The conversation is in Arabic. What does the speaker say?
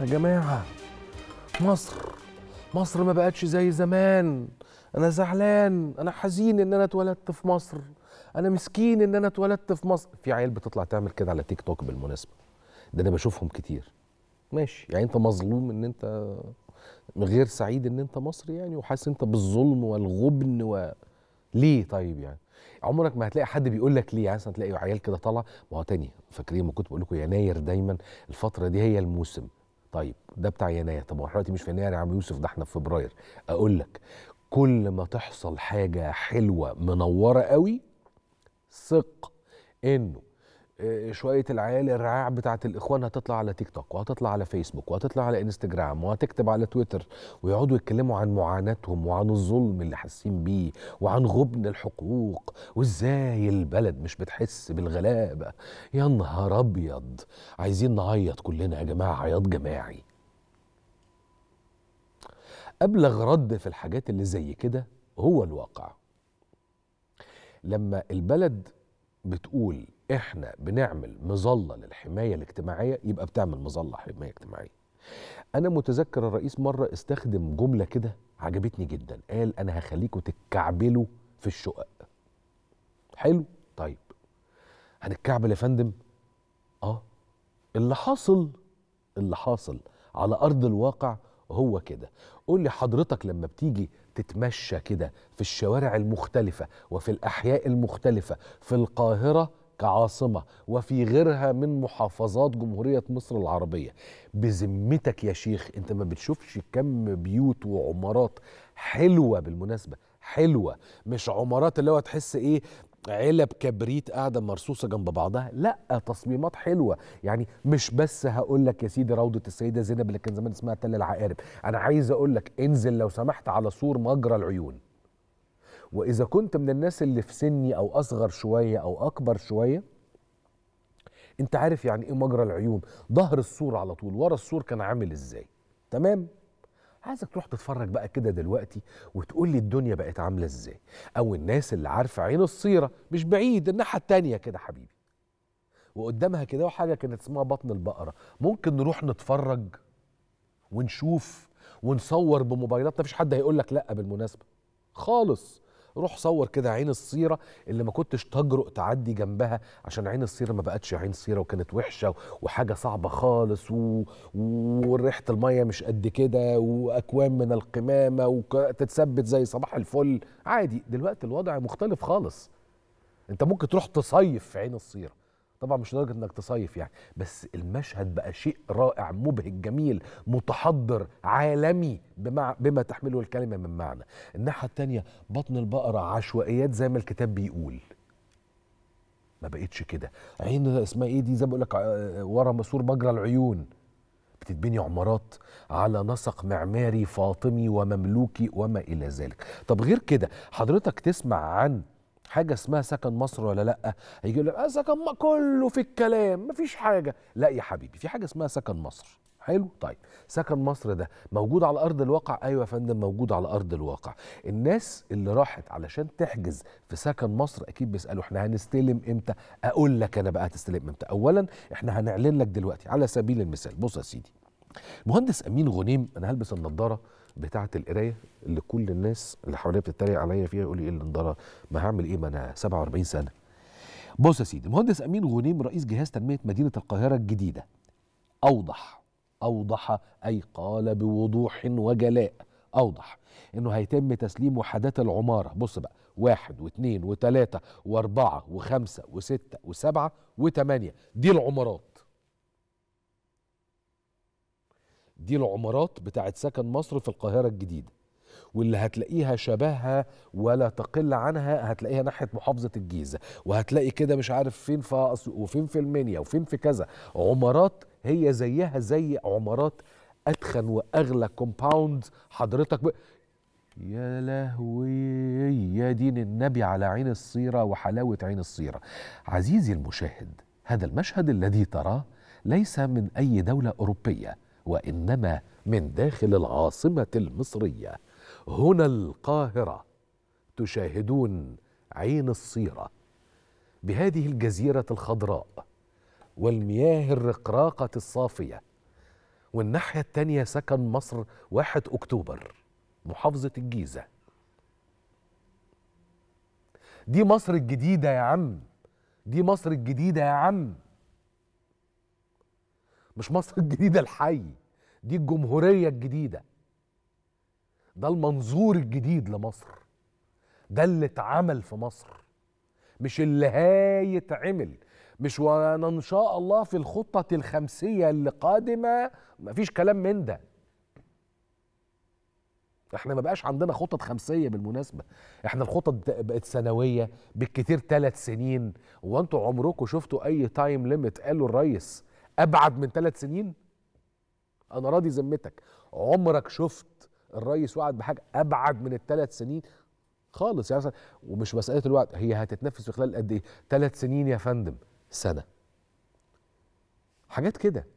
يا جماعة مصر مصر ما بقتش زي زمان أنا زعلان أنا حزين إن أنا اتولدت في مصر أنا مسكين إن أنا اتولدت في مصر في عيال بتطلع تعمل كده على تيك توك بالمناسبة ده أنا بشوفهم كتير ماشي يعني أنت مظلوم إن أنت غير سعيد إن أنت مصري يعني وحاسس أنت بالظلم والغبن و ليه طيب يعني عمرك ما هتلاقي حد بيقول لك ليه يعني مثلا تلاقي عيال كده طالع ما هو تاني فاكرين ما كنت بقول لكم يناير دايما الفتره دي هي الموسم طيب ده بتاع يناير طب هو دلوقتي مش في يناير يا عم يوسف ده احنا في فبراير اقول لك كل ما تحصل حاجه حلوه منوره قوي ثق انه آه، شويه العيال الرعاع بتاعه الاخوان هتطلع على تيك توك وهتطلع على فيسبوك وهتطلع على انستجرام وهتكتب على تويتر ويقعدوا يتكلموا عن معاناتهم وعن الظلم اللي حاسين بيه وعن غبن الحقوق وازاي البلد مش بتحس بالغلابه يا نهار ابيض عايزين نعيط كلنا يا جماعه عياط جماعي ابلغ رد في الحاجات اللي زي كده هو الواقع لما البلد بتقول احنا بنعمل مظله للحمايه الاجتماعيه يبقى بتعمل مظله حمايه اجتماعيه انا متذكر الرئيس مره استخدم جمله كده عجبتني جدا قال انا هخليكم تتكعبلوا في الشقق حلو طيب هنتكعبل يا فندم اه اللي حاصل اللي حاصل على ارض الواقع هو كده قول لي حضرتك لما بتيجي تتمشى كده في الشوارع المختلفة وفي الأحياء المختلفة في القاهرة كعاصمة وفي غيرها من محافظات جمهورية مصر العربية بذمتك يا شيخ انت ما بتشوفش كم بيوت وعمارات حلوة بالمناسبة حلوة مش عمارات اللي هو تحس ايه علب كبريت قاعده مرصوصه جنب بعضها لا تصميمات حلوه يعني مش بس هقول لك يا سيدي روضه السيده زينب اللي كان زمان اسمها تل العقارب انا عايز اقول لك انزل لو سمحت على سور مجرى العيون واذا كنت من الناس اللي في سني او اصغر شويه او اكبر شويه انت عارف يعني ايه مجرى العيون ظهر السور على طول ورا السور كان عامل ازاي تمام عايزك تروح تتفرج بقى كده دلوقتي وتقول لي الدنيا بقت عامله ازاي او الناس اللي عارفه عين الصيره مش بعيد الناحيه التانيه كده حبيبي وقدامها كده وحاجه كانت اسمها بطن البقره ممكن نروح نتفرج ونشوف ونصور بموبايلاتنا مفيش حد هيقول لك لا بالمناسبه خالص روح صور كده عين الصيره اللي ما كنتش تجرؤ تعدي جنبها عشان عين الصيره ما بقتش عين صيره وكانت وحشه وحاجه صعبه خالص و... وريحه الميه مش قد كده واكوام من القمامه وتتثبت زي صباح الفل عادي دلوقتي الوضع مختلف خالص انت ممكن تروح تصيف في عين الصيره طبعا مش لدرجه انك تصيف يعني بس المشهد بقى شيء رائع مبهج جميل متحضر عالمي بما, بما تحمله الكلمه من معنى الناحيه الثانيه بطن البقره عشوائيات زي ما الكتاب بيقول ما بقتش كده عين اسمها ايه دي زي ما بقول لك آه، ورا مسور مجرى العيون بتتبني عمارات على نسق معماري فاطمي ومملوكي وما الى ذلك طب غير كده حضرتك تسمع عن حاجه اسمها سكن مصر ولا لا هيجي يقول لك اه سكن ما كله في الكلام مفيش حاجه لا يا حبيبي في حاجه اسمها سكن مصر حلو طيب سكن مصر ده موجود على ارض الواقع ايوه يا فندم موجود على ارض الواقع الناس اللي راحت علشان تحجز في سكن مصر اكيد بيسالوا احنا هنستلم امتى اقول لك انا بقى هتستلم امتى اولا احنا هنعلن لك دلوقتي على سبيل المثال بص يا سيدي مهندس امين غنيم انا هلبس النضاره بتاعه القرايه اللي كل الناس اللي حواليا بتتريق عليا فيها يقول لي ايه اللي ما هعمل ايه ما انا 47 سنه بص يا سيدي مهندس امين غنيم رئيس جهاز تنميه مدينه القاهره الجديده اوضح اوضح اي قال بوضوح وجلاء اوضح انه هيتم تسليم وحدات العماره بص بقى واحد واثنين وثلاثه واربعه وخمسه وسته وسبعه وثمانيه دي العمارات دي العمارات بتاعه سكن مصر في القاهره الجديده واللي هتلاقيها شبهها ولا تقل عنها هتلاقيها ناحيه محافظه الجيزه وهتلاقي كده مش عارف فين في وفين في المنيا وفين في كذا عمارات هي زيها زي عمارات اتخن واغلى كومباوند حضرتك ب... يا لهوي يا دين النبي على عين الصيره وحلاوه عين الصيره عزيزي المشاهد هذا المشهد الذي تراه ليس من اي دوله اوروبيه وانما من داخل العاصمه المصريه هنا القاهره تشاهدون عين الصيره بهذه الجزيره الخضراء والمياه الرقراقه الصافيه والناحيه الثانيه سكن مصر 1 اكتوبر محافظه الجيزه دي مصر الجديده يا عم دي مصر الجديده يا عم مش مصر الجديدة الحي دي الجمهورية الجديدة ده المنظور الجديد لمصر ده اللي اتعمل في مصر مش اللي هيتعمل مش وانا ان شاء الله في الخطة الخمسية اللي قادمة مفيش كلام من ده احنا ما بقاش عندنا خطط خمسيه بالمناسبه احنا الخطط بقت سنويه بالكتير ثلاث سنين وانتوا عمركم شفتوا اي تايم ليميت قالوا الريس ابعد من ثلاث سنين انا راضي ذمتك عمرك شفت الرئيس وعد بحاجه ابعد من الثلاث سنين خالص يعني ومش مساله الوقت هي هتتنفذ في خلال قد ايه ثلاث سنين يا فندم سنه حاجات كده